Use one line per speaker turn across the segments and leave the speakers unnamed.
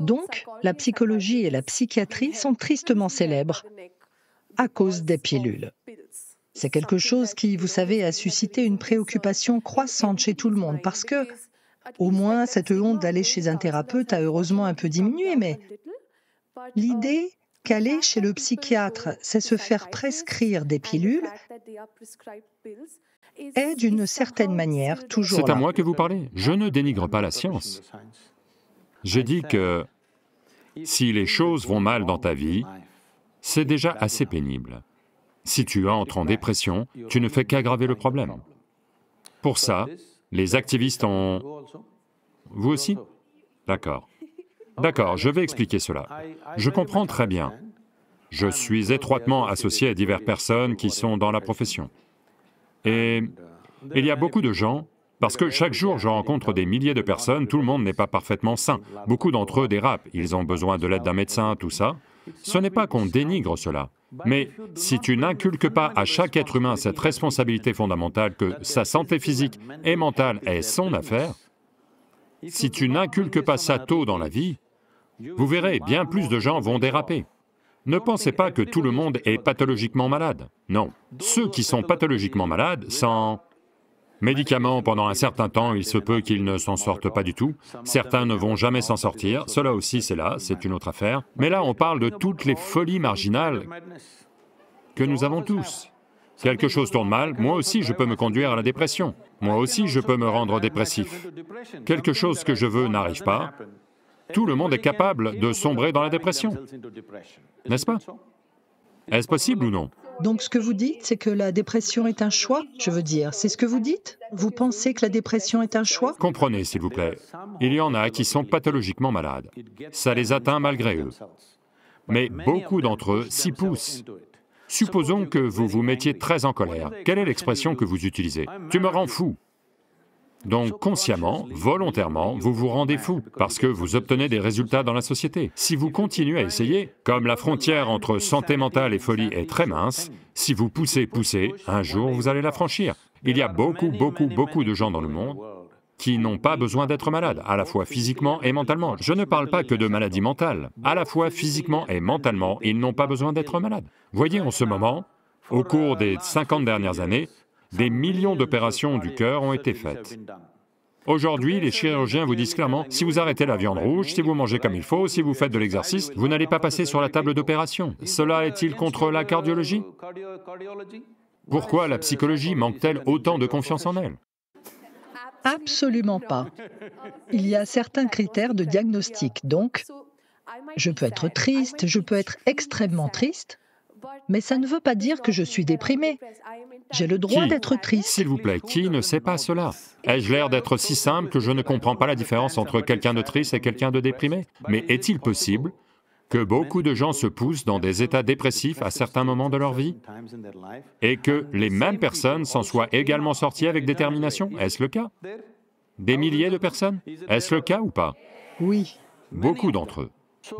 Donc, la psychologie et la psychiatrie sont tristement célèbres à cause des pilules. C'est quelque chose qui, vous savez, a suscité une préoccupation croissante chez tout le monde parce que, au moins, cette honte d'aller chez un thérapeute a heureusement un peu diminué, mais l'idée qu'aller chez le psychiatre, c'est se faire prescrire des pilules, est d'une certaine manière toujours. C'est à moi que vous parlez.
Je ne dénigre pas la science. J'ai dit que si les choses vont mal dans ta vie, c'est déjà assez pénible. Si tu entres en dépression, tu ne fais qu'aggraver le problème. Pour ça, les activistes ont... Vous aussi D'accord. D'accord, je vais expliquer cela. Je comprends très bien. Je suis étroitement associé à diverses personnes qui sont dans la profession. Et il y a beaucoup de gens parce que chaque jour, je rencontre des milliers de personnes, tout le monde n'est pas parfaitement sain. Beaucoup d'entre eux dérapent, ils ont besoin de l'aide d'un médecin, tout ça. Ce n'est pas qu'on dénigre cela, mais si tu n'inculques pas à chaque être humain cette responsabilité fondamentale que sa santé physique et mentale est son affaire, si tu n'inculques pas ça tôt dans la vie, vous verrez, bien plus de gens vont déraper. Ne pensez pas que tout le monde est pathologiquement malade. Non. Ceux qui sont pathologiquement malades, sont médicaments pendant un certain temps, il se peut qu'ils ne s'en sortent pas du tout. Certains ne vont jamais s'en sortir, cela aussi c'est là, c'est une autre affaire. Mais là, on parle de toutes les folies marginales que nous avons tous. Quelque chose tourne mal, moi aussi je peux me conduire à la dépression. Moi aussi je peux me rendre dépressif. Quelque chose que je veux n'arrive pas. Tout le monde est capable de sombrer dans la dépression, n'est-ce pas est-ce possible ou non
donc ce que vous dites, c'est que la dépression est un choix, je veux dire. C'est ce que vous dites Vous pensez
que la dépression est un choix Comprenez, s'il vous plaît. Il y en a qui sont pathologiquement malades. Ça les atteint malgré eux. Mais beaucoup d'entre eux s'y poussent. Supposons que vous vous mettiez très en colère. Quelle est l'expression que vous utilisez Tu me rends fou. Donc consciemment, volontairement, vous vous rendez fou parce que vous obtenez des résultats dans la société. Si vous continuez à essayer, comme la frontière entre santé mentale et folie est très mince, si vous poussez, poussez, un jour vous allez la franchir. Il y a beaucoup, beaucoup, beaucoup de gens dans le monde qui n'ont pas besoin d'être malades, à la fois physiquement et mentalement. Je ne parle pas que de maladies mentales. À la fois physiquement et mentalement, ils n'ont pas besoin d'être malades. Voyez, en ce moment, au cours des 50 dernières années, des millions d'opérations du cœur ont été faites. Aujourd'hui, les chirurgiens vous disent clairement, si vous arrêtez la viande rouge, si vous mangez comme il faut, si vous faites de l'exercice, vous n'allez pas passer sur la table d'opération. Cela est-il contre la cardiologie Pourquoi la psychologie manque-t-elle autant de confiance en elle
Absolument pas. Il y a certains critères de diagnostic, donc je peux être triste, je peux être extrêmement triste, mais ça ne veut pas dire que je suis déprimée. J'ai le droit d'être
triste. S'il vous plaît, qui ne sait pas cela Ai-je l'air d'être si simple que je ne comprends pas la différence entre quelqu'un de triste et quelqu'un de déprimé Mais est-il possible que beaucoup de gens se poussent dans des états dépressifs à certains moments de leur vie et que les mêmes personnes s'en soient également sorties avec détermination Est-ce le cas Des milliers de personnes Est-ce le cas ou pas Oui. Beaucoup d'entre eux.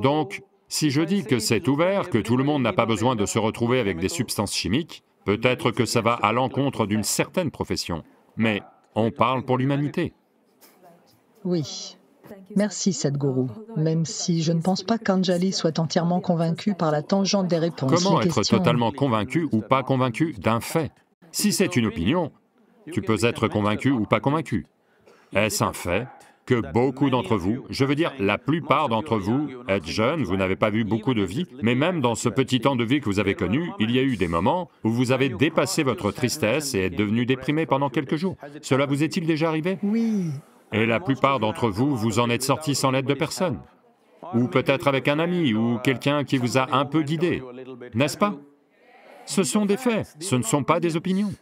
Donc, si je dis que c'est ouvert, que tout le monde n'a pas besoin de se retrouver avec des substances chimiques, peut-être que ça va à l'encontre d'une certaine profession, mais on parle pour l'humanité.
Oui. Merci Sadhguru, même si je ne pense pas qu'Anjali soit entièrement convaincu par la tangente des réponses. Comment être totalement
convaincu ou pas convaincu d'un fait Si c'est une opinion, tu peux être convaincu ou pas convaincu. Est-ce un fait que beaucoup d'entre vous, je veux dire la plupart d'entre vous, êtes jeunes, vous n'avez pas vu beaucoup de vie, mais même dans ce petit temps de vie que vous avez connu, il y a eu des moments où vous avez dépassé votre tristesse et êtes devenu déprimé pendant quelques jours. Cela vous est-il déjà arrivé Oui. Et la plupart d'entre vous, vous en êtes sortis sans l'aide de personne, ou peut-être avec un ami, ou quelqu'un qui vous a un peu guidé, n'est-ce pas Ce sont des faits, ce ne sont pas des opinions.